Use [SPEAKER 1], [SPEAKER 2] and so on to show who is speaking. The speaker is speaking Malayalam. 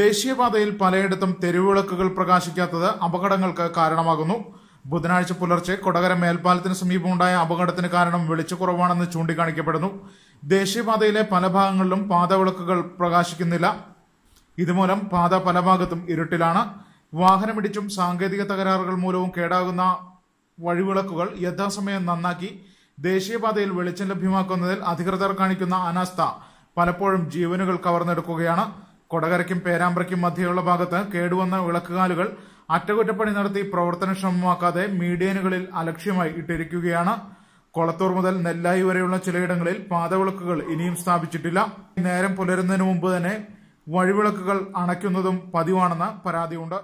[SPEAKER 1] ദേശീയപാതയിൽ പലയിടത്തും തെരുവിളക്കുകൾ പ്രകാശിക്കാത്തത് അപകടങ്ങൾക്ക് കാരണമാകുന്നു ബുധനാഴ്ച പുലർച്ചെ കൊടകര മേൽപ്പാലത്തിന് സമീപമുണ്ടായ അപകടത്തിന് കാരണം വെളിച്ചക്കുറവാണെന്ന് ചൂണ്ടിക്കാണിക്കപ്പെടുന്നു ദേശീയപാതയിലെ പല ഭാഗങ്ങളിലും പാതവിളക്കുകൾ പ്രകാശിക്കുന്നില്ല ഇതുമൂലം പാത പല ഭാഗത്തും ഇരുട്ടിലാണ് വാഹനമിടിച്ചും സാങ്കേതിക തകരാറുകൾ മൂലവും കേടാകുന്ന വഴിവിളക്കുകൾ യഥാസമയം നന്നാക്കി ദേശീയപാതയിൽ വെളിച്ചം ലഭ്യമാക്കുന്നതിൽ അധികൃതർ കാണിക്കുന്ന അനാസ്ഥ പലപ്പോഴും ജീവനുകൾ കവർന്നെടുക്കുകയാണ് കൊടകരയ്ക്കും പേരാമ്പ്രയ്ക്കും മധ്യയുള്ള ഭാഗത്ത് കേടുവന്ന വിളക്കുകാലുകൾ അറ്റകുറ്റപ്പണി നടത്തി പ്രവർത്തനക്ഷമമാക്കാതെ മീഡിയനുകളിൽ അലക്ഷ്യമായി ഇട്ടിരിക്കുകയാണ് കൊളത്തൂർ മുതൽ നെല്ലായി വരെയുള്ള ചിലയിടങ്ങളിൽ പാതവിളക്കുകൾ ഇനിയും സ്ഥാപിച്ചിട്ടില്ല നേരം പുലരുന്നതിന് മുമ്പ് തന്നെ വഴിവിളക്കുകൾ അണയ്ക്കുന്നതും പതിവാണെന്ന് പരാതിയുണ്ട്